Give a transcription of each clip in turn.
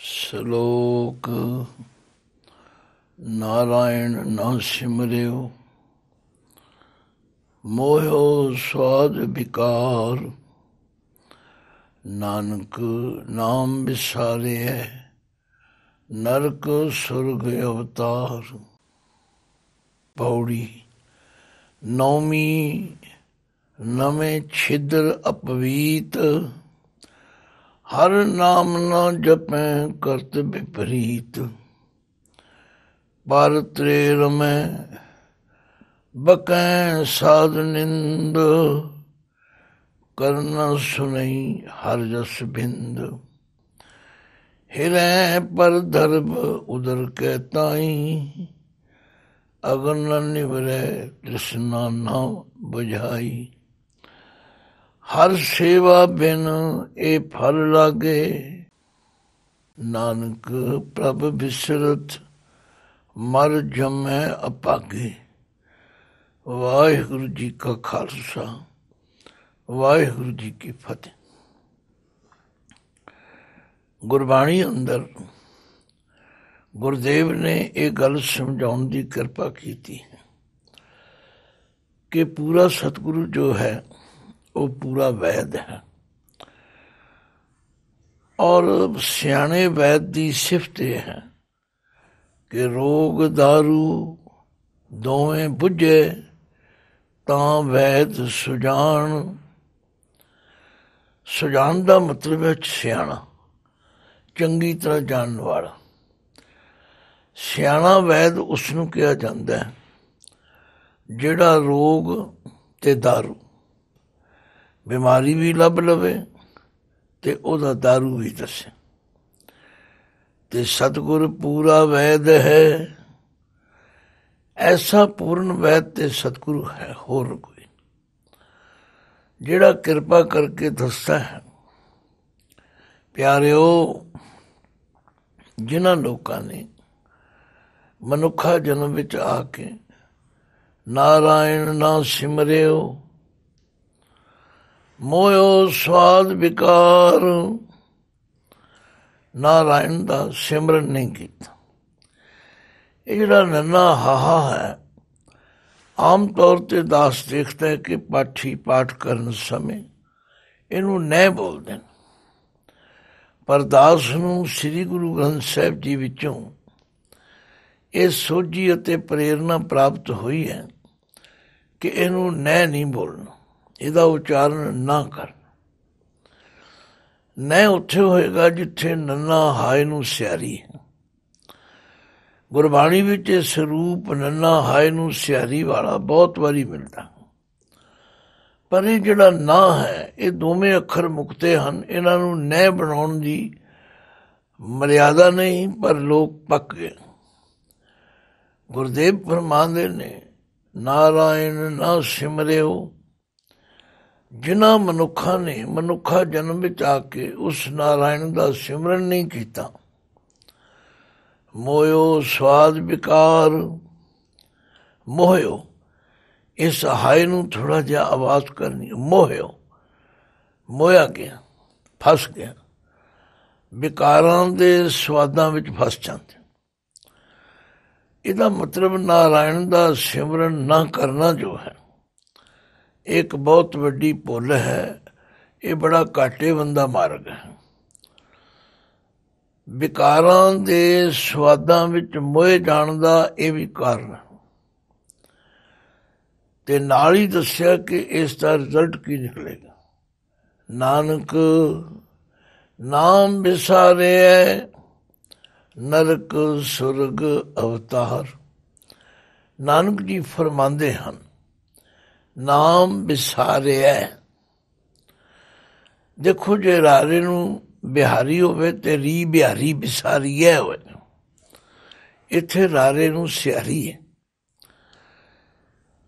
ਸ਼ਲੋਕ ਨਾਰਾਇਣ ਨਾ ਸਿਮਰਿਓ ਮੋਹਿਓ ਸਵਾਦ ਵਿਕਾਰ ਨਾਨਕ ਨਾਮ ਵਿਸਾਰੇ ਨਰਕ ਸੁਰਗ ਅਵਤਾਰ ਪੌੜੀ ਨੌਵੀਂ ਨਵੇਂ ਛਿਦਰ ਅਪਵੀਤ ਹਰ ਨਾਮ ਨਾ ਜਪੈ ਕਰਤ ਵਿਪਰੀਤ ਪਰ ਤ੍ਰੇ ਰਮੈ ਬਕੈ ਸਾਧ ਨਿੰਦ ਕਰਨ ਸੁਨਈ ਹਰ ਜਸ ਬਿੰਦ ਹਿਰੈ ਪਰ ਧਰਬ ਉਦਰ ਕੈ ਤਾਈ ਅਗਨ ਬਰੇ ਤ੍ਰਿਸ਼ਨਾ ਨਾ ਬੁਝਾਈ ਹਰ ਸੇਵਾ ਬਿਨ ਇਹ ਫਲ ਲਾਗੇ ਨਾਨਕ ਪ੍ਰਭ ਬਿਸਰਤ ਮਰ ਜਮੈ ਅਪਾਗੇ ਵਾਹਿਗੁਰੂ ਜੀ ਕਾ ਖਾਲਸਾ ਵਾਹਿਗੁਰੂ ਜੀ ਕੀ ਫਤਿਹ ਗੁਰਬਾਣੀ ਅੰਦਰ ਗੁਰਦੇਵ ਨੇ ਇਹ ਗੱਲ ਸਮਝਾਉਣ ਦੀ ਕਿਰਪਾ ਕੀਤੀ ਕਿ ਪੂਰਾ ਸਤਿਗੁਰੂ ਜੋ ਹੈ ਉਹ ਪੂਰਾ ਵੈਦ ਹੈ ਔਰ ਸਿਆਣੇ ਵੈਦ ਦੀ ਸਿਫਤ ਇਹ ਹੈ ਕਿ ਰੋਗ दारू ਦੋਵੇਂ 부ਝੇ ਤਾਂ ਵੈਦ ਸੁਜਾਨ ਸੁਜਾਨ ਦਾ ਮਤਲਬ ਹੈ ਸਿਆਣਾ ਚੰਗੀ ਤਰ੍ਹਾਂ ਜਾਣਨ ਵਾਲਾ ਸਿਆਣਾ ਵੈਦ ਉਸ ਨੂੰ ਕਿਹਾ ਜਾਂਦਾ ਹੈ ਜਿਹੜਾ ਰੋਗ ਤੇ दारू ਬਿਮਾਰੀ ਵੀ ਲੱਭ ਲਵੇ ਤੇ ਉਹਦਾ दारू ਵੀ ਦੱਸੇ ਤੇ ਸਤਗੁਰ ਪੂਰਾ ਵੈਦ ਹੈ ਐਸਾ ਪੂਰਨ ਵੈਦ ਤੇ ਸਤਗੁਰ ਹੈ ਹੋਰ ਕੋਈ ਜਿਹੜਾ ਕਿਰਪਾ ਕਰਕੇ ਦੱਸਦਾ ਹੈ ਪਿਆਰਿਓ ਜਿਨ੍ਹਾਂ ਲੋਕਾਂ ਨੇ ਮਨੁੱਖਾ ਜਨਮ ਵਿੱਚ ਆ ਕੇ ਨਾਰਾਇਣ ਨਾ ਸਿਮਰਿਓ ਮੋਇਓ ਸਵਾਦ ਵਿਕਾਰ ਨਾਰਾਇਣ ਦਾ ਸਿਮਰਨ ਨਹੀਂ ਕੀਤਾ ਇਹ ਜਿਹੜਾ ਨੰਨਾ ਹਾਹਾ ਹੈ ਆਮ ਤੌਰ ਤੇ ਦਾਸ ਦੇਖਦਾ ਹੈ ਕਿ ਪਾਠੀ ਪਾਠ ਕਰਨ ਸਮੇਂ ਇਹਨੂੰ ਨਹਿ ਬੋਲਦੇ ਪਰ ਦਾਸ ਨੂੰ ਸ੍ਰੀ ਗੁਰੂ ਗ੍ਰੰਥ ਸਾਹਿਬ ਜੀ ਵਿੱਚੋਂ ਇਹ ਸੋਝੀ ਅਤੇ ਪ੍ਰੇਰਣਾ ਪ੍ਰਾਪਤ ਹੋਈ ਹੈ ਕਿ ਇਹਨੂੰ ਨੈ ਨਹੀਂ ਬੋਲਣਾ ਇਹਦਾ ਉਚਾਰਨ ਨਾ ਕਰ ਨੈ ਉੱਥੇ ਹੋਏਗਾ ਜਿੱਥੇ ਨੰਨਾ ਹਾਇ ਨੂੰ ਸਿਆਰੀ ਹੈ ਗੁਰਬਾਣੀ ਵਿੱਚ ਇਹ ਸਰੂਪ ਨੰਨਾ ਹਾਇ ਨੂੰ ਸਿਆਰੀ ਵਾਲਾ ਬਹੁਤ ਵਾਰੀ ਮਿਲਦਾ ਪਰ ਇਹ ਜਿਹੜਾ ਨਾ ਹੈ ਇਹ ਦੋਵੇਂ ਅੱਖਰ ਮੁਕਤੇ ਹਨ ਇਹਨਾਂ ਨੂੰ ਨੈ ਬਣਾਉਣ ਦੀ ਮਰਿਆਦਾ ਨਹੀਂ ਪਰ ਲੋਕ ਪੱਕੇ ਗੁਰਦੇਵ ਫਰਮਾਉਂਦੇ ਨੇ ਨਾਰਾਇਣ ਨਾ ਸਿਮਰਿਓ ਜਿਨ੍ਹਾਂ ਮਨੁੱਖਾਂ ਨੇ ਮਨੁੱਖਾ ਜਨਮ ਵਿੱਚ ਆ ਕੇ ਉਸ ਨਾਰਾਇਣ ਦਾ ਸਿਮਰਨ ਨਹੀਂ ਕੀਤਾ ਮੋਇਓ ਸਵਾਦ ਵਿਕਾਰ ਮੋਇਓ ਇਸ ਹਾਇ ਨੂੰ ਥੋੜਾ ਜਿਹਾ ਆਵਾਜ਼ ਕਰਨੀ ਮੋਇਓ ਮੋਇਆ ਗਿਆ ਫਸ ਗਿਆ ਵਿਕਾਰਾਂ ਦੇ ਸਵਾਦਾਂ ਵਿੱਚ ਫਸ ਜਾਂਦੇ ਇਹਦਾ ਮਤਲਬ ਨਾਰਾਇਣ ਦਾ ਸਿਮਰਨ ਨਾ ਕਰਨਾ ਜੋ ਹੈ ਇੱਕ ਬਹੁਤ ਵੱਡੀ ਭੁੱਲ ਹੈ ਇਹ ਬੜਾ ਬੰਦਾ ਮਾਰਗ ਹੈ ਵਿਕਾਰਾਂ ਦੇ ਸਵਾਦਾਂ ਵਿੱਚ ਮੋਏ ਜਾਣ ਦਾ ਇਹ ਵੀ ਕਾਰਨ ਤੇ ਨਾਲ ਹੀ ਦੱਸਿਆ ਕਿ ਇਸ ਦਾ ਰਿਜ਼ਲਟ ਕੀ ਨਿਕਲੇਗਾ ਨਾਨਕ ਨਾਮ ਵਿਸਾਰੇ ਨਰਕ ਸੁਰਗ ਅਵਤਾਰ ਨਾਨਕ ਜੀ ਫਰਮਾਉਂਦੇ ਹਨ ਨਾਮ ਵਿਸਾਰਿਆ ਦੇਖੋ ਜੇ ਰਾਰੇ ਨੂੰ ਬਿਹਾਰੀ ਹੋਵੇ ਤੇ ਰੀ ਬਿਹਾਰੀ ਵਿਸਾਰੀਏ ਹੋਵੇ ਇੱਥੇ ਰਾਰੇ ਨੂੰ ਸਿਆਰੀ ਹੈ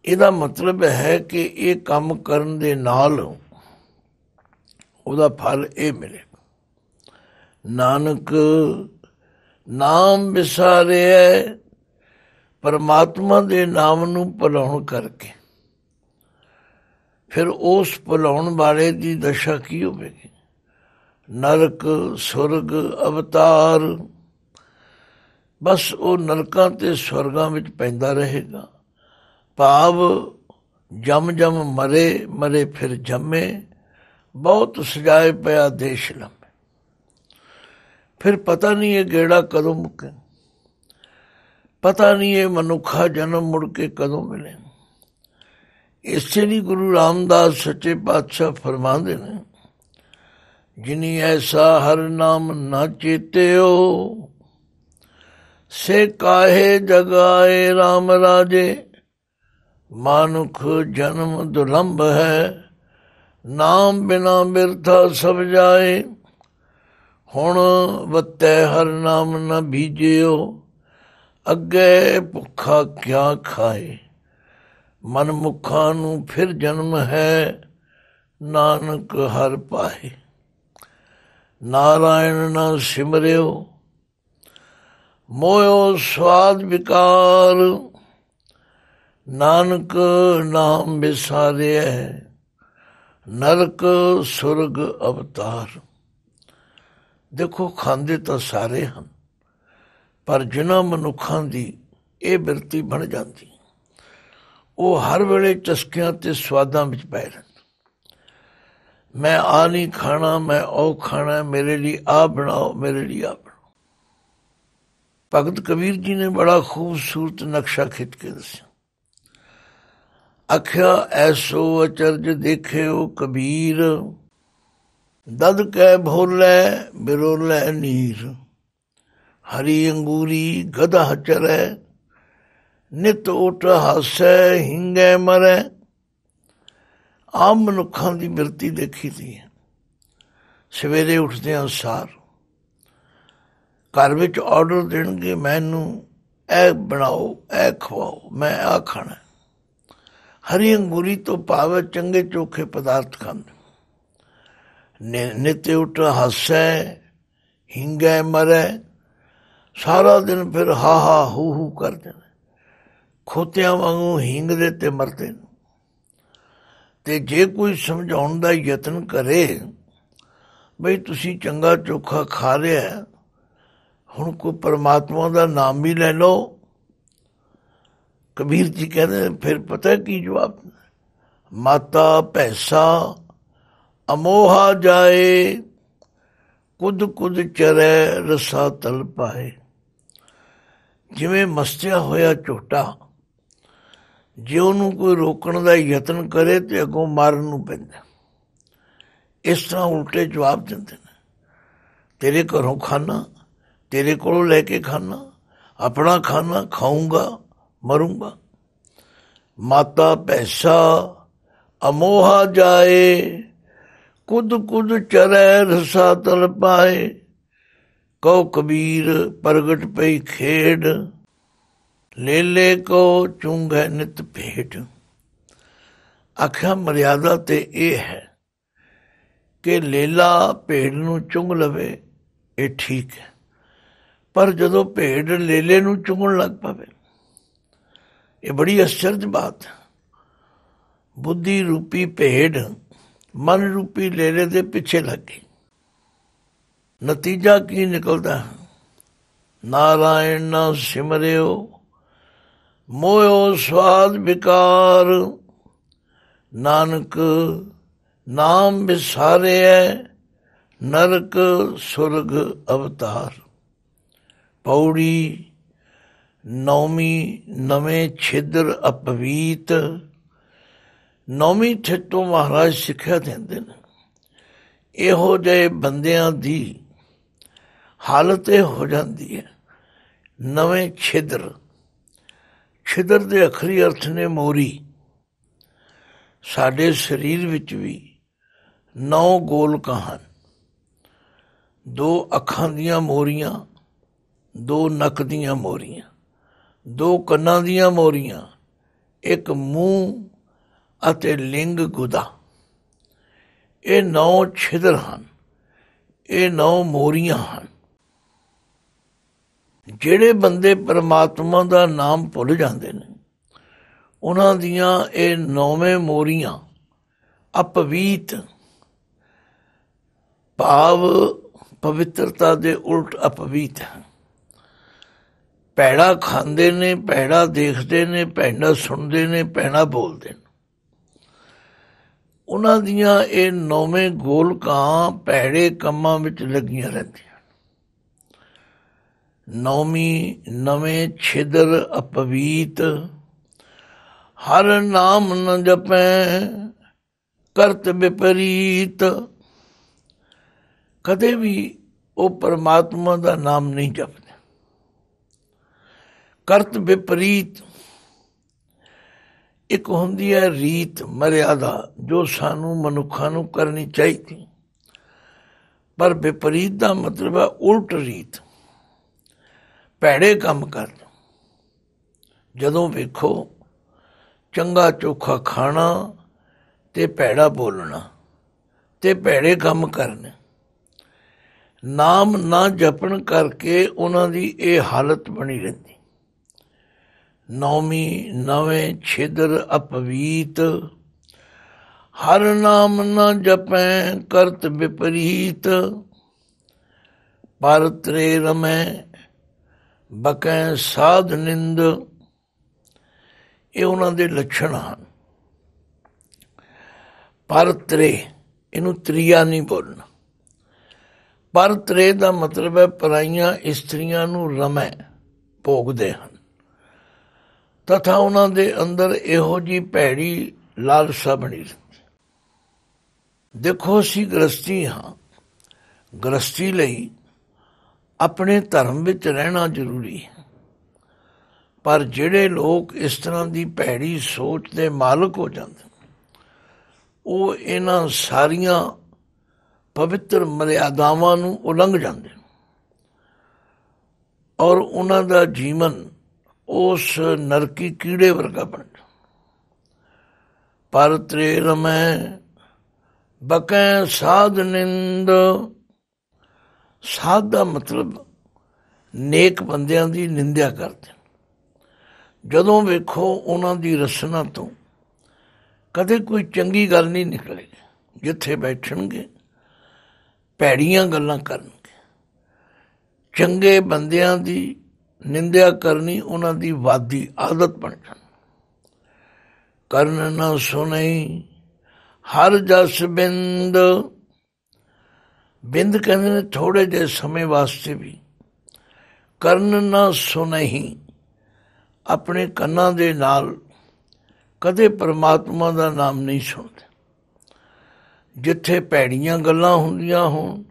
ਇਹਦਾ ਮਤਲਬ ਹੈ ਕਿ ਇਹ ਕੰਮ ਕਰਨ ਦੇ ਨਾਲ ਉਹਦਾ ਫਲ ਇਹ ਮਿਲੇ ਨਾਨਕ ਨਾਮ ਵਿਸਾਰਿਆ ਪਰਮਾਤਮਾ ਦੇ ਨਾਮ ਨੂੰ ਭਲਾਉਣ ਕਰਕੇ ਫਿਰ ਉਸ ਭਲਾਉਣ ਵਾਲੇ ਦੀ ਦਸ਼ਾ ਕੀ ਹੋਵੇਗੀ ਨਰਕ ਸੁਰਗ ਅਵਤਾਰ ਬਸ ਉਹ ਨਰਕਾਂ ਤੇ ਸਵਰਗਾਂ ਵਿੱਚ ਪੈਂਦਾ ਰਹੇਗਾ ਭਾਵ ਜਮ ਜਮ ਮਰੇ ਮਰੇ ਫਿਰ ਜੰਮੇ ਬਹੁਤ ਸਜਾਏ ਪਿਆ ਦੇਸ਼ ਲੰਮ ਫਿਰ ਪਤਾ ਨਹੀਂ ਇਹ ਗੇੜਾ ਕਦੋਂ ਮੁੱਕੇ ਪਤਾ ਨਹੀਂ ਇਹ ਮਨੁੱਖਾ ਜਨਮ ਮੁੜ ਕੇ ਕਦੋਂ ਮਿਲੇ ਇਸ ਲਈ ਗੁਰੂ ਰਾਮਦਾਸ ਸੱਚੇ ਪਾਤਸ਼ਾਹ ਫਰਮਾਉਂਦੇ ਨੇ ਜਿਨੀ ਐਸਾ ਹਰ ਨਾਮ ਨਾ ਚੇਤਿਓ ਸੇ ਕਾਹੇ ਜਗਾਏ RAM ਰਾਜੇ ਮਨੁੱਖ ਜਨਮ ਦੁਲੰਭ ਹੈ ਨਾਮ ਬਿਨਾ ਮਿਰਥਾ ਸਭ ਜਾਏ ਹੁਣ ਬੱਤੇ ਹਰ ਨਾਮ ਨਾ ਭੀਜਿਓ ਅੱਗੇ ਭੁੱਖਾ ਕਿਆ ਖਾਏ ਮਨ ਮੁਖਾਂ ਨੂੰ ਫਿਰ ਜਨਮ ਹੈ ਨਾਨਕ ਹਰ ਪਾਏ ਨਾਰਾਇਣ ਨਾ ਸਿਮਰਿਓ ਮੋਇਓ ਸਵਾਦ ਵਿਕਾਰ ਨਾਨਕ ਨਾਮ ਵਿਸਾਰਿਆ ਨਰਕ ਸੁਰਗ ਅਵਤਾਰ ਦੇਖੋ ਖਾਂਦੇ ਤਾਂ ਸਾਰੇ ਹਨ ਪਰ ਜਿਨ੍ਹਾਂ ਮਨੁੱਖਾਂ ਦੀ ਇਹ ਬਿਰਤੀ ਬਣ ਜਾਂਦੀ ਉਹ ਹਰ ਵੇਲੇ ਚਸਕਿਆਂ ਤੇ ਸਵਾਦਾਂ ਵਿੱਚ ਪੈ ਰਹੇ ਮੈਂ ਆ ਨਹੀਂ ਖਾਣਾ ਮੈਂ ਉਹ ਖਾਣਾ ਮੇਰੇ ਲਈ ਆ ਬਣਾਓ ਮੇਰੇ ਲਈ ਆ ਬਣਾਓ ਭਗਤ ਕਬੀਰ ਜੀ ਨੇ ਬੜਾ ਖੂਬਸੂਰਤ ਨਕਸ਼ਾ ਖਿੱਚ ਕੇ ਦੱਸਿਆ ਅਖਿਆ ਐਸੋ ਅਚਰਜ ਦੇਖਿਓ ਕਬੀਰ ਦਦ ਕੈ ਭੋਲੇ ਬਿਰੋਲੇ ਨੀਰ ਹਰੀ ਅੰਗੂਰੀ ਗਧ ਚਰੈ ਨਿਤ ਉਟ ਹਸੈ ਹਿੰਗੇ ਮਰੈ ਆਮ ਮਨੁੱਖਾਂ ਦੀ ਮਿਰਤੀ ਦੇਖੀ ਦੀ ਹੈ ਸਵੇਰੇ ਉੱਠਦੇ ਅਨਸਾਰ ਘਰ ਵਿੱਚ ਆਰਡਰ ਦੇਣਗੇ ਮੈਨੂੰ ਇਹ ਬਣਾਓ ਇਹ ਖਵਾਓ ਮੈਂ ਆ ਖਾਣਾ ਹਰੀ ਅੰਗੂਰੀ ਤੋਂ ਪਾਵੇ ਚੰਗੇ ਚੋਖੇ ਪਦਾਰਥ ਖਾਂਦੇ ਨਿਤ ਉਟ ਹੱਸੈ ਹਿੰਗੈ ਮਰੈ ਸਾਰਾ ਦਿਨ ਫਿਰ ਹਾ ਹਾ ਹੂ ਹੂ ਕਰਦੇ ਨੇ ਖੋਤਿਆਂ ਵਾਂਗੂ ਹਿੰਗਦੇ ਤੇ ਮਰਦੇ ਤੇ ਜੇ ਕੋਈ ਸਮਝਾਉਣ ਦਾ ਯਤਨ ਕਰੇ ਬਈ ਤੁਸੀਂ ਚੰਗਾ ਚੋਖਾ ਖਾ ਰਿਹਾ ਹੁਣ ਕੋ ਪਰਮਾਤਮਾ ਦਾ ਨਾਮ ਵੀ ਲੈ ਲਓ ਕਬੀਰ ਜੀ ਕਹਿੰਦੇ ਫਿਰ ਪਤਾ ਕੀ ਜਵਾਬ ਮਾਤਾ ਪੈਸਾ ਅਮੋਹਾ ਜਾਏ ਕੁਦ ਕੁਦ ਚਰੇ ਰਸਾ ਤਲ ਪਾਏ ਜਿਵੇਂ ਮਸਤਿਆ ਹੋਇਆ ਝੋਟਾ ਜੇ ਉਹਨੂੰ ਕੋਈ ਰੋਕਣ ਦਾ ਯਤਨ ਕਰੇ ਤੇ ਅਗੋਂ ਮਾਰਨ ਨੂੰ ਪੈਂਦਾ ਇਸ ਤਰ੍ਹਾਂ ਉਲਟੇ ਜਵਾਬ ਦਿੰਦੇ ਨੇ ਤੇਰੇ ਘਰੋਂ ਖਾਣਾ ਤੇਰੇ ਕੋਲੋਂ ਲੈ ਕੇ ਖਾਣਾ ਆਪਣਾ ਖਾਣਾ ਖਾਊਂਗਾ ਮਰੂੰਗਾ ਮਾਤਾ ਪੈਸਾ ਅਮੋਹਾ ਜਾਏ ਕੁਦ ਕੁਦ ਚਰੈ ਰਸਾ ਤਲ ਪਾਏ ਕਉ ਕਬੀਰ ਪ੍ਰਗਟ ਪਈ ਖੇਡ ਲੇਲੇ ਕੋ ਚੁੰਘੈ ਨਿਤ ਭੇਟ ਅਖਾ ਮਰਿਆਦਾ ਤੇ ਇਹ ਹੈ ਕਿ ਲੇਲਾ ਭੇੜ ਨੂੰ ਚੁੰਗ ਲਵੇ ਇਹ ਠੀਕ ਹੈ ਪਰ ਜਦੋਂ ਭੇੜ ਲੇਲੇ ਨੂੰ ਚੁੰਗਣ ਲੱਗ ਪਵੇ ਇਹ ਬੜੀ ਅਚਰਜ ਬਾਤ ਹੈ ਬੁੱਧੀ ਰੂਪੀ ਭੇਡ ਮਨ ਰੂਪੀ ਲੇਲੇ ਦੇ ਪਿੱਛੇ ਲੱਗ ਗਈ ਨਤੀਜਾ ਕੀ ਨਿਕਲਦਾ ਨਾਰਾਇਣ ਨਾ ਸਿਮਰਿਓ ਮੋਇਓ ਸਵਾਦ ਵਿਕਾਰ ਨਾਨਕ ਨਾਮ ਵਿਸਾਰਿਐ ਨਰਕ ਸੁਰਗ ਅਵਤਾਰ ਪੌੜੀ ਨੌਮੀ ਨਵੇਂ ਛਿਦਰ ਅਪਵੀਤ ਨੌਵੀਂ ਠੇਟੋਂ ਮਹਾਰਾਜ ਸਿੱਖਿਆ ਦਿੰਦੇ ਨੇ ਇਹੋ ਜਿਹੇ ਬੰਦਿਆਂ ਦੀ ਹਾਲਤ ਇਹ ਹੋ ਜਾਂਦੀ ਹੈ ਨਵੇਂ ਛਿਦਰ ਛਿਦਰ ਦੇ ਅਖਰੀ ਅਰਥ ਨੇ ਮੋਰੀ ਸਾਡੇ ਸਰੀਰ ਵਿੱਚ ਵੀ ਨੌ ਗੋਲ ਕਹਨ ਦੋ ਅੱਖਾਂ ਦੀਆਂ ਮੋਰੀਆਂ ਦੋ ਨੱਕ ਦੀਆਂ ਮੋਰੀਆਂ ਦੋ ਕੰਨਾਂ ਦੀਆਂ ਮੋਰੀਆਂ ਇੱਕ ਮੂੰਹ ਅਤੇ ਲਿੰਗ ਗੁਦਾ ਇਹ ਨੌ ਛਿਦਰ ਹਨ ਇਹ ਨੌ ਮੋਰੀਆਂ ਹਨ ਜਿਹੜੇ ਬੰਦੇ ਪਰਮਾਤਮਾ ਦਾ ਨਾਮ ਭੁੱਲ ਜਾਂਦੇ ਨੇ ਉਹਨਾਂ ਦੀਆਂ ਇਹ ਨੌਵੇਂ ਮੋਰੀਆਂ ਅਪਵੀਤ ਭਾਵ ਪਵਿੱਤਰਤਾ ਦੇ ਉਲਟ ਅਪਵੀਤ ਹੈ ਪੈੜਾ ਖਾਂਦੇ ਨੇ ਪੈੜਾ ਦੇਖਦੇ ਨੇ ਪੈੜਾ ਸੁਣਦੇ ਨੇ ਪੈੜਾ ਬੋਲਦੇ ਨੇ ਉਹਨਾਂ ਦੀਆਂ ਇਹ ਨੌਵੇਂ ਗੋਲਕਾਂ ਪਹਿੜੇ ਕੰਮਾਂ ਵਿੱਚ ਲੱਗੀਆਂ ਰਹਿੰਦੀਆਂ ਨੌਮੀ ਨਵੇਂ ਛਿਦਰ ਅਪਵੀਤ ਹਰ ਨਾਮ ਨ ਜਪੈ ਕਰਤ ਵਿਪਰੀਤ ਕਦੇ ਵੀ ਉਹ ਪਰਮਾਤਮਾ ਦਾ ਨਾਮ ਨਹੀਂ ਜਪਦੇ ਕਰਤ ਵਿਪਰੀਤ ਇੱਕ ਹੁੰਦੀ ਹੈ ਰੀਤ ਮਰਿਆਦਾ ਜੋ ਸਾਨੂੰ ਮਨੁੱਖਾਂ ਨੂੰ ਕਰਨੀ ਚਾਹੀਦੀ ਪਰ ਵਿਪਰੀਤ ਦਾ ਮਤਲਬ ਹੈ ਉਲਟ ਰੀਤ ਭੈੜੇ ਕੰਮ ਕਰ ਜਦੋਂ ਵੇਖੋ ਚੰਗਾ ਚੋਖਾ ਖਾਣਾ ਤੇ ਭੈੜਾ ਬੋਲਣਾ ਤੇ ਭੈੜੇ ਕੰਮ ਕਰਨੇ ਨਾਮ ਨਾ ਜਪਣ ਕਰਕੇ ਉਹਨਾਂ ਦੀ ਇਹ ਹਾਲਤ ਬਣੀ ਰਹਿੰਦੀ ਨੌਮੀ ਨਵੇਂ ਛਿਦਰ ਅਪਵੀਤ ਹਰ ਨਾਮ ਨਾ ਜਪੈ ਕਰਤ ਵਿਪਰੀਤ ਪਰ ਤ੍ਰੇ ਰਮੈ ਬਕੈ ਸਾਧ ਨਿੰਦ ਇਹ ਉਹਨਾਂ ਦੇ ਲੱਛਣ ਹਨ ਪਰ ਤ੍ਰੇ ਇਹਨੂੰ ਤ੍ਰਿਆ ਨਹੀਂ ਬੋਲਣਾ ਪਰ ਤ੍ਰੇ ਦਾ ਮਤਲਬ ਹੈ ਪਰਾਈਆਂ ਇਸਤਰੀਆਂ ਨੂੰ ਰਮੈ ਭੋਗਦੇ ਹਨ ਤਥਾ ਉਹਨਾਂ ਦੇ ਅੰਦਰ ਇਹੋ ਜੀ ਭੈੜੀ ਲਾਲਸਾ ਬਣੀ ਦੇਖੋ ਸੀ ਗ੍ਰਸਤੀ ਹਾਂ ਗ੍ਰਸਤੀ ਲਈ ਆਪਣੇ ਧਰਮ ਵਿੱਚ ਰਹਿਣਾ ਜ਼ਰੂਰੀ ਹੈ ਪਰ ਜਿਹੜੇ ਲੋਕ ਇਸ ਤਰ੍ਹਾਂ ਦੀ ਭੈੜੀ ਸੋਚ ਦੇ ਮਾਲਕ ਹੋ ਜਾਂਦੇ ਉਹ ਇਹਨਾਂ ਸਾਰੀਆਂ ਪਵਿੱਤਰ ਮਰਿਆਦਾਵਾਂ ਨੂੰ ਉਲੰਘ ਜਾਂਦੇ ਔਰ ਉਹਨਾਂ ਦਾ ਜੀਵਨ ਉਸ ਨਰਕੀ ਕੀੜੇ ਵਰਗਾ ਬਣ ਜਾ ਪਰ ਰਮੈ ਬਕੈ ਸਾਧ ਨਿੰਦ ਸਾਧ ਦਾ ਮਤਲਬ ਨੇਕ ਬੰਦਿਆਂ ਦੀ ਨਿੰਦਿਆ ਕਰਦੇ ਜਦੋਂ ਵੇਖੋ ਉਹਨਾਂ ਦੀ ਰਸਨਾ ਤੋਂ ਕਦੇ ਕੋਈ ਚੰਗੀ ਗੱਲ ਨਹੀਂ ਨਿਕਲੇਗੀ ਜਿੱਥੇ ਬੈਠਣਗੇ ਭੈੜੀਆਂ ਗੱਲਾਂ ਕਰਨਗੇ ਚੰਗੇ ਬੰਦਿਆਂ ਦੀ ਨਿੰਦਿਆ ਕਰਨੀ ਉਹਨਾਂ ਦੀ ਵਾਦੀ ਆਦਤ ਬਣ ਜਾਣ ਕਰਨ ਨਾ ਸੁਣਈ ਹਰ ਜਸ ਬਿੰਦ ਬਿੰਦ ਕਹਿੰਦੇ ਨੇ ਥੋੜੇ ਜੇ ਸਮੇਂ ਵਾਸਤੇ ਵੀ ਕਰਨ ਨਾ ਸੁਣਈ ਆਪਣੇ ਕੰਨਾਂ ਦੇ ਨਾਲ ਕਦੇ ਪਰਮਾਤਮਾ ਦਾ ਨਾਮ ਨਹੀਂ ਸੁਣਦੇ ਜਿੱਥੇ ਪੈੜੀਆਂ ਗੱਲਾਂ ਹੁੰਦੀਆਂ ਹੋਣ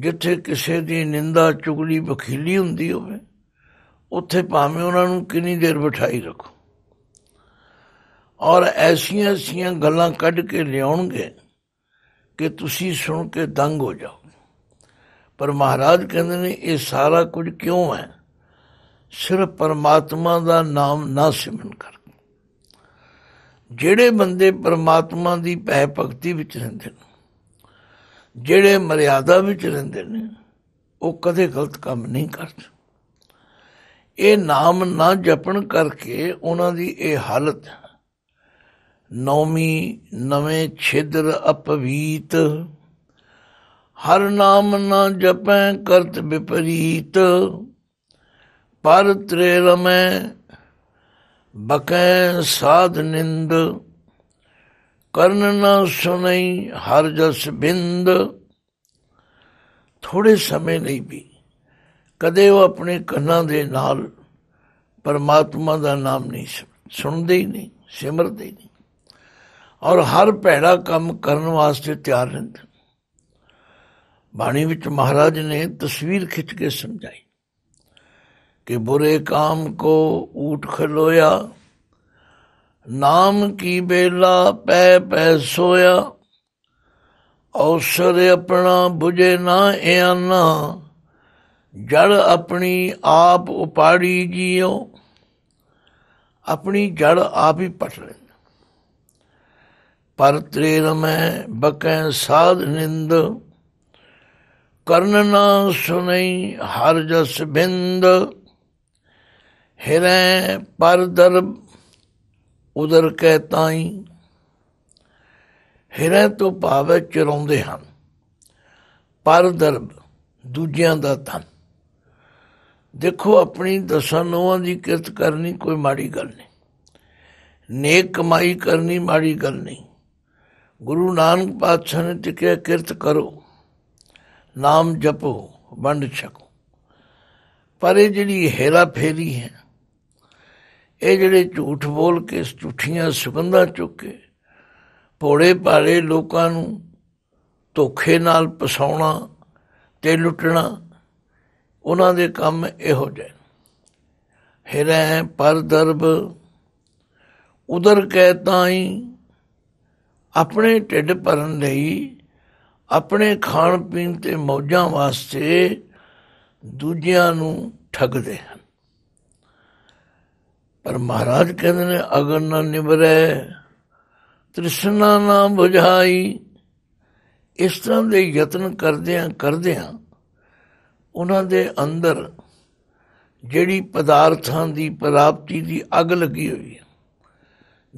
ਜਿੱਥੇ ਕਿਸੇ ਦੀ ਨਿੰਦਾ ਚੁਗਲੀ ਬਖੀਲੀ ਹੁੰਦੀ ਹੋਵੇ ਉੱਥੇ ਭਾਵੇਂ ਉਹਨਾਂ ਨੂੰ ਕਿੰਨੀ ਦੇਰ ਬਿਠਾਈ ਰੱਖੋ ਔਰ ਐਸੀਆਂ ਐਸੀਆਂ ਗੱਲਾਂ ਕੱਢ ਕੇ ਲਿਆਉਣਗੇ ਕਿ ਤੁਸੀਂ ਸੁਣ ਕੇ ਦੰਗ ਹੋ ਜਾਓ ਪਰ ਮਹਾਰਾਜ ਕਹਿੰਦੇ ਨੇ ਇਹ ਸਾਰਾ ਕੁਝ ਕਿਉਂ ਹੈ ਸਿਰਫ ਪਰਮਾਤਮਾ ਦਾ ਨਾਮ ਨਾ ਸਿਮਰਨ ਕਰ ਜਿਹੜੇ ਬੰਦੇ ਪਰਮਾਤਮਾ ਦੀ ਪਹਿ ਭਗਤੀ ਵਿੱਚ ਰਹਿੰਦੇ ਨੇ ਜਿਹੜੇ ਮਰਿਆਦਾ ਵਿੱਚ ਰਹਿੰਦੇ ਨੇ ਉਹ ਕਦੇ ਗਲਤ ਕੰਮ ਨਹੀਂ ਕਰਦੇ ਇਹ ਨਾਮ ਨਾ ਜਪਣ ਕਰਕੇ ਉਹਨਾਂ ਦੀ ਇਹ ਹਾਲਤ ਨੌਮੀ ਨਵੇਂ ਛਿਦਰ ਅਪਵੀਤ ਹਰ ਨਾਮ ਨਾ ਜਪੈ ਕਰਤ ਵਿਪਰੀਤ ਪਰ ਤ੍ਰੇ ਰਮੈ ਬਕੈ ਸਾਧ ਨਿੰਦ ਕਰਨ ਨਾ ਸੁਣਈ ਹਰ ਜਸ ਬਿੰਦ ਥੋੜੇ ਸਮੇਂ ਲਈ ਵੀ ਕਦੇ ਉਹ ਆਪਣੇ ਕੰਨਾਂ ਦੇ ਨਾਲ ਪਰਮਾਤਮਾ ਦਾ ਨਾਮ ਨਹੀਂ ਸੁਣਦੇ ਹੀ ਨਹੀਂ ਸਿਮਰਦੇ ਹੀ ਨਹੀਂ ਔਰ ਹਰ ਭੈੜਾ ਕੰਮ ਕਰਨ ਵਾਸਤੇ ਤਿਆਰ ਰਹਿੰਦੇ ਬਾਣੀ ਵਿੱਚ ਮਹਾਰਾਜ ਨੇ ਤਸਵੀਰ ਖਿੱਚ ਕੇ ਸਮਝਾਈ ਕਿ ਬੁਰੇ ਕਾਮ ਕੋ ਊਠ ਖਲੋਇਆ ਨਾਮ ਕੀ ਬੇਲਾ ਪੈ ਪੈ ਸੋਇਆ ਔਸਰ ਆਪਣਾ ਬੁਝੇ ਨਾ ਇਆਨਾ ਜੜ ਆਪਣੀ ਆਪ ਉਪਾੜੀ ਜੀਓ ਆਪਣੀ ਜੜ ਆਪ ਹੀ ਪਟ ਲੈ ਪਰ ਤ੍ਰੇ ਰਮੈ ਬਕੈ ਸਾਧ ਨਿੰਦ ਕਰਨ ਨਾ ਸੁਨਈ ਹਰ ਜਸ ਬਿੰਦ ਹਿਰੈ ਪਰ ਦਰ ਉਦਰ ਕਹਿ ਤਾਈ ਹਿਰੈ ਤੋਂ ਭਾਵੇ ਚਰਾਉਂਦੇ ਹਨ ਪਰ ਦਰ ਦੂਜਿਆਂ ਦਾ ਧਨ ਦੇਖੋ ਆਪਣੀ ਦਸਾਂ ਨੋਆਂ ਦੀ ਕਿਰਤ ਕਰਨੀ ਕੋਈ ਮਾੜੀ ਗੱਲ ਨਹੀਂ ਨੇਕ ਕਮਾਈ ਕਰਨੀ ਮਾੜੀ ਗੱਲ ਨਹੀਂ ਗੁਰੂ ਨਾਨਕ ਪਾਤਸ਼ਾਹ ਨੇ ਟਿਕਿਆ ਕਿਰਤ ਕਰੋ ਨਾਮ ਜਪੋ ਵੰਡ ਛਕੋ ਪਰ ਇਹ ਜਿਹੜੀ ਹੇਲਾ ਫੇਰੀ ਹੈ ਇਹ ਜਿਹੜੇ ਝੂਠ ਬੋਲ ਕੇ ਝੂਠੀਆਂ ਸੁਗੰਧਾਂ ਚੁੱਕ ਕੇ ਭੋੜੇ ਭਾਲੇ ਲੋਕਾਂ ਨੂੰ ਧੋਖੇ ਨਾਲ ਪਸਾਉਣਾ ਤੇ ਲੁੱਟਣਾ ਉਹਨਾਂ ਦੇ ਕੰਮ ਇਹੋ ਜੇ ਹਿਰੇ ਪਰ ਦਰਬ ਉਧਰ ਕਹਿ ਤਾਈ ਆਪਣੇ ਢਿੱਡ ਭਰਨ ਲਈ ਆਪਣੇ ਖਾਣ ਪੀਣ ਤੇ ਮੌਜਾਂ ਵਾਸਤੇ ਦੂਜਿਆਂ ਨੂੰ ਠੱਗਦੇ ਹਨ ਪਰ ਮਹਾਰਾਜ ਕਹਿੰਦੇ ਨੇ ਅਗਰ ਨਾ ਨਿਭਰੇ ਤ੍ਰਿਸ਼ਨਾ ਨਾ ਬੁਝਾਈ ਇਸ ਤਰ੍ਹਾਂ ਦੇ ਯਤਨ ਕਰਦਿਆਂ ਕਰਦਿਆਂ ਉਹਨਾਂ ਦੇ ਅੰਦਰ ਜਿਹੜੀ ਪਦਾਰਥਾਂ ਦੀ ਪ੍ਰਾਪਤੀ ਦੀ ਅਗ ਲੱਗੀ ਹੋਈ ਹੈ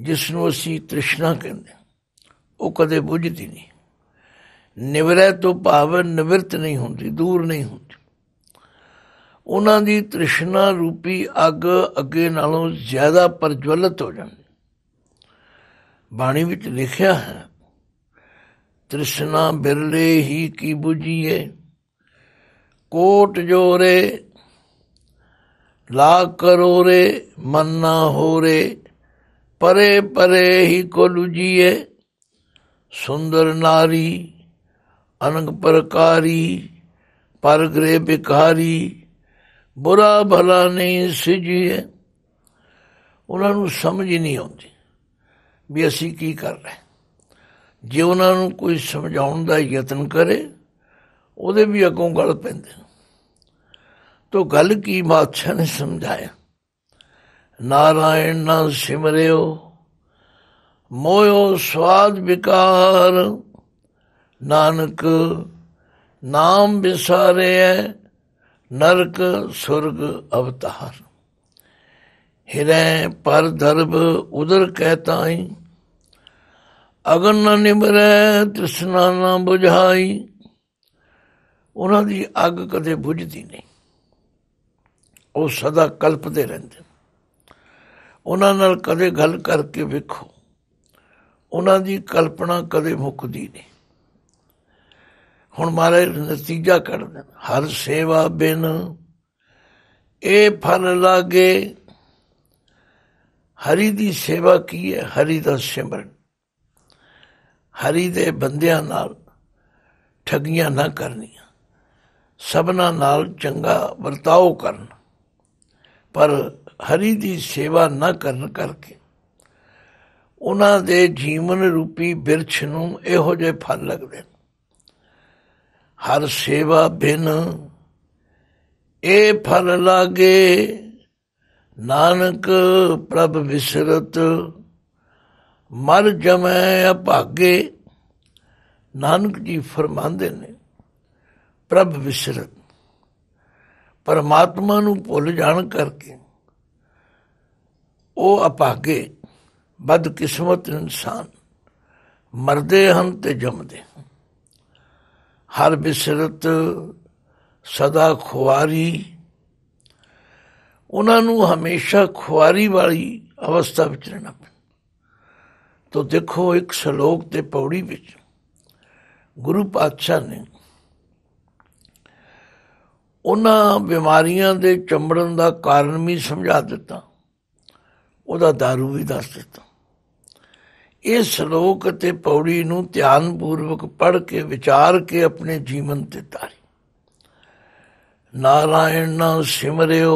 ਜਿਸ ਨੂੰ ਅਸੀਂ ਤ੍ਰਿਸ਼ਨਾ ਕਹਿੰਦੇ ਉਹ ਕਦੇ ਬੁਝਦੀ ਨਹੀਂ ਨਿਵਰੈ ਤੋਂ ਭਾਵ ਨਿਵਰਤ ਨਹੀਂ ਹੁੰਦੀ ਦੂਰ ਨਹੀਂ ਹੁੰਦੀ ਉਹਨਾਂ ਦੀ ਤ੍ਰਿਸ਼ਨਾ ਰੂਪੀ ਅਗ ਅੱਗੇ ਨਾਲੋਂ ਜ਼ਿਆਦਾ ਪ੍ਰਜਵਲਿਤ ਹੋ ਜਾਂਦੀ ਬਾਣੀ ਵਿੱਚ ਲਿਖਿਆ ਹੈ ਤ੍ਰਿਸ਼ਨਾ ਬਿਰਲੇ ਹੀ ਕੀ ਬੁਝੀਏ ਕੋਟ ਜੋਰੇ ਲਾ ਕਰੋਰੇ ਮੰਨਾ ਹੋਰੇ ਪਰੇ ਪਰੇ ਹੀ ਕੋ ਲੁਜੀਏ ਸੁੰਦਰ ਨਾਰੀ ਅਨੰਗ ਪ੍ਰਕਾਰੀ ਪਰ ਗਰੇ ਬਿਕਾਰੀ ਬੁਰਾ ਭਲਾ ਨਹੀਂ ਸਿਜੀਏ ਉਹਨਾਂ ਨੂੰ ਸਮਝ ਹੀ ਨਹੀਂ ਆਉਂਦੀ ਵੀ ਅਸੀਂ ਕੀ ਕਰ ਰਹੇ ਜੇ ਉਹਨਾਂ ਨੂੰ ਕੋਈ ਸਮਝਾਉਣ ਦਾ ਯਤਨ ਕਰੇ ਉਹਦੇ ਵੀ ਅਗੋਂ ਗੱਲ ਪੈਂਦੇ ਤੋ ਗੱਲ ਕੀ ਮਾਛਾ ਨੇ ਸਮਝਾਇਆ ਨਾਰਾਇਣ ਨਾ ਸਿਮਰਿਓ ਮੋਇਓ ਸਵਾਦ ਵਿਕਾਰ ਨਾਨਕ ਨਾਮ ਵਿਸਾਰੇ ਨਰਕ ਸੁਰਗ ਅਵਤਾਰ ਹਿਰੇ ਪਰ ਧਰਬ ਉਦਰ ਕਹਿਤਾਈ ਅਗਨ ਨ ਤ੍ਰਿਸ਼ਨਾ ਨ ਬੁਝਾਈ ਉਹਨਾਂ ਦੀ ਅੱਗ ਕਦੇ ਬੁਝਦੀ ਨਹੀਂ ਉਹ ਸਦਾ ਕਲਪਦੇ ਰਹਿੰਦੇ ਉਹਨਾਂ ਨਾਲ ਕਦੇ ਗੱਲ ਕਰਕੇ ਵੇਖੋ ਉਹਨਾਂ ਦੀ ਕਲਪਨਾ ਕਦੇ ਮੁੱਕਦੀ ਨਹੀਂ ਹੁਣ ਮਾਰੇ ਨਤੀਜਾ ਕੱਢਦੇ ਹਰ ਸੇਵਾ ਬਿਨ ਇਹ ਫਲ ਲਾਗੇ ਹਰੀ ਦੀ ਸੇਵਾ ਕੀ ਹੈ ਹਰੀ ਦਾ ਸਿਮਰਨ ਹਰੀ ਦੇ ਬੰਦਿਆਂ ਨਾਲ ਠਗੀਆਂ ਨਾ ਕਰਨੀਆਂ ਸਭਨਾ ਨਾਲ ਚੰਗਾ ਵਰਤਾਓ ਕਰਨ ਪਰ ਹਰੀ ਦੀ ਸੇਵਾ ਨਾ ਕਰਨ ਕਰਕੇ ਉਹਨਾਂ ਦੇ ਜੀਵਨ ਰੂਪੀ ਬਿਰਛ ਨੂੰ ਇਹੋ ਜੇ ਫਲ ਲੱਗਦੇ ਹਰ ਸੇਵਾ ਬਿਨ ਇਹ ਫਲ ਲਾਗੇ ਨਾਨਕ ਪ੍ਰਭ ਵਿਸਰਤ ਮਰ ਜਮੈ ਅਭਾਗੇ ਨਾਨਕ ਜੀ ਫਰਮਾਉਂਦੇ ਨੇ ਪ੍ਰਭ ਵਿਸਰ ਪਰਮਾਤਮਾ ਨੂੰ ਭੁੱਲ ਜਾਣ ਕਰਕੇ ਉਹ ਅਪਾਗੇ ਬਦ ਕਿਸਮਤ ਇਨਸਾਨ ਮਰਦੇ ਹਨ ਤੇ ਜੰਮਦੇ ਹਰ ਬਿਸਰਤ ਸਦਾ ਖੁਆਰੀ ਉਹਨਾਂ ਨੂੰ ਹਮੇਸ਼ਾ ਖੁਆਰੀ ਵਾਲੀ ਅਵਸਥਾ ਵਿੱਚ ਰਹਿਣਾ ਪੈਂਦਾ ਤੋ ਦੇਖੋ ਇੱਕ ਸ਼ਲੋਕ ਤੇ ਪੌੜੀ ਵਿੱਚ ਗੁਰੂ ਪਾਤਸ਼ਾਹ ਨੇ ਉਹਨਾਂ ਬਿਮਾਰੀਆਂ ਦੇ ਚੰਬੜਨ ਦਾ ਕਾਰਨ ਵੀ ਸਮਝਾ ਦਿੱਤਾ ਉਹਦਾ दारू ਵੀ ਦੱਸ ਦਿੱਤਾ ਇਹ ਸ਼ਲੋਕ ਤੇ ਪੌੜੀ ਨੂੰ ਧਿਆਨ ਪੂਰਵਕ ਪੜ੍ਹ ਕੇ ਵਿਚਾਰ ਕੇ ਆਪਣੇ ਜੀਵਨ ਤੇ ਤਾਰੀ ਨਾਰਾਇਣ ਨਾਮ ਸਿਮਰਿਓ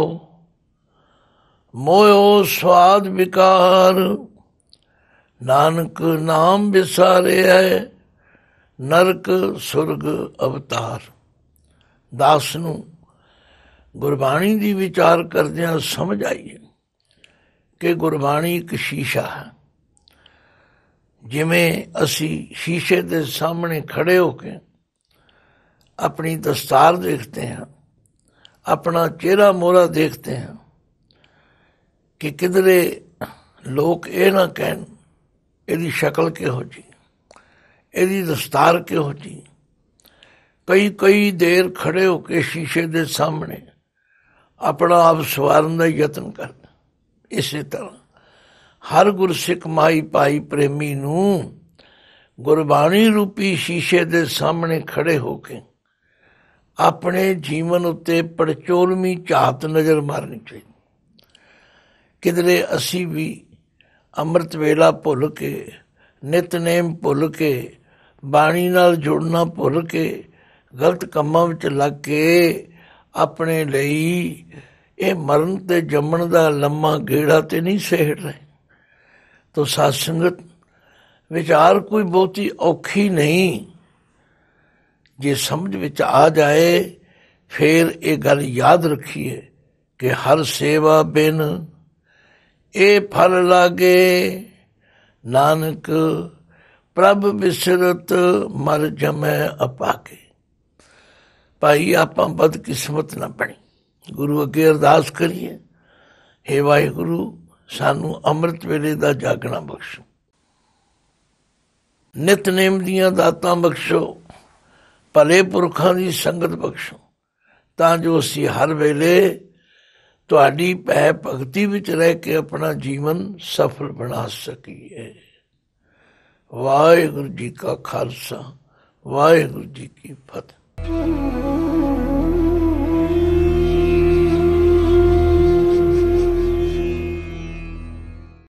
ਮੋਇਓ ਸਵਾਦ ਵਿਕਾਰ ਨਾਨਕ ਨਾਮ ਹੈ ਨਰਕ ਸੁਰਗ ਅਵਤਾਰ ਦਾਸ ਨੂੰ ਗੁਰਬਾਣੀ ਦੀ ਵਿਚਾਰ ਕਰਦਿਆਂ ਸਮਝ ਆਈਏ ਕਿ ਗੁਰਬਾਣੀ ਇੱਕ ਸ਼ੀਸ਼ਾ ਹੈ ਜਿਵੇਂ ਅਸੀਂ ਸ਼ੀਸ਼ੇ ਦੇ ਸਾਹਮਣੇ ਖੜੇ ਹੋ ਕੇ ਆਪਣੀ ਦਸਤਾਰ ਦੇਖਦੇ ਹਾਂ ਆਪਣਾ ਚਿਹਰਾ ਮੋਰਾ ਦੇਖਦੇ ਹਾਂ ਕਿ ਕਿਧਰੇ ਲੋਕ ਇਹ ਨਾ ਕਹਿਣ ਇਹਦੀ ਸ਼ਕਲ ਕਿਹੋ ਜੀ ਇਹਦੀ ਦਸਤਾਰ ਕਿਹੋ ਜੀ ਕਈ ਕਈ ਦੇਰ ਖੜੇ ਹੋ ਕੇ ਸ਼ੀਸ਼ੇ ਦੇ ਸਾਹਮਣੇ ਆਪਣਾ ਆਪ ਸਵਾਰਨ ਦਾ ਯਤਨ ਕਰ ਇਸੇ ਤਰ੍ਹਾਂ ਹਰ ਗੁਰਸਿੱਖ ਮਾਈ ਪਾਈ ਪ੍ਰੇਮੀ ਨੂੰ ਗੁਰਬਾਣੀ ਰੂਪੀ ਸ਼ੀਸ਼ੇ ਦੇ ਸਾਹਮਣੇ ਖੜੇ ਹੋ ਕੇ ਆਪਣੇ ਜੀਵਨ ਉੱਤੇ ਪਰਚੋਲਮੀ ਝਾਤ ਨਜ਼ਰ ਮਾਰਨੀ ਚਾਹੀਦੀ ਕਿਦਰੇ ਅਸੀਂ ਵੀ ਅੰਮ੍ਰਿਤ ਵੇਲਾ ਭੁੱਲ ਕੇ ਨਿਤਨੇਮ ਭੁੱਲ ਕੇ ਬਾਣੀ ਨਾਲ ਜੁੜਨਾ ਭੁੱਲ ਕੇ ਗਲਤ ਕੰਮਾਂ ਵਿੱਚ ਲੱਗ ਕੇ ਆਪਣੇ ਲਈ ਇਹ ਮਰਨ ਤੇ ਜੰਮਣ ਦਾ ਲੰਮਾ ਗੇੜਾ ਤੇ ਨਹੀਂ ਸਹਿੜ ਰਹੇ ਤੋ ਸਾਧ ਸੰਗਤ ਵਿਚਾਰ ਕੋਈ ਬਹੁਤੀ ਔਖੀ ਨਹੀਂ ਜੇ ਸਮਝ ਵਿੱਚ ਆ ਜਾਏ ਫਿਰ ਇਹ ਗੱਲ ਯਾਦ ਰੱਖੀਏ ਕਿ ਹਰ ਸੇਵਾ ਬਿਨ ਇਹ ਫਲ ਲਾਗੇ ਨਾਨਕ ਪ੍ਰਭ ਬਿਸਰਤ ਮਰ ਜਮੈ ਅਪਾਕੇ ਭਾਈ ਆਪਾਂ ਬਦਕਿਸਮਤ ਨਾ ਬਣੀ ਗੁਰੂ ਅਗੇ ਅਰਦਾਸ ਕਰੀਏ हे ਵਾਹਿਗੁਰੂ ਸਾਨੂੰ ਅੰਮ੍ਰਿਤ ਵੇਲੇ ਦਾ ਜਾਗਣਾ ਬਖਸ਼ੋ ਨਿਤਨੇਮ ਦੀਆਂ ਦਾਤਾਂ ਬਖਸ਼ੋ ਭਲੇ ਪੁਰਖਾਂ ਦੀ ਸੰਗਤ ਬਖਸ਼ੋ ਤਾਂ ਜੋ ਅਸੀਂ ਹਰ ਵੇਲੇ ਤੁਹਾਡੀ ਪਹਿ ਭਗਤੀ ਵਿੱਚ ਰਹਿ ਕੇ ਆਪਣਾ ਜੀਵਨ ਸਫਲ ਬਣਾ ਸਕੀਏ ਵਾਹਿਗੁਰੂ ਜੀ ਕਾ ਖਾਲਸਾ ਵਾਹਿਗੁਰੂ ਜੀ ਕੀ ਫਤਿਹ Oh.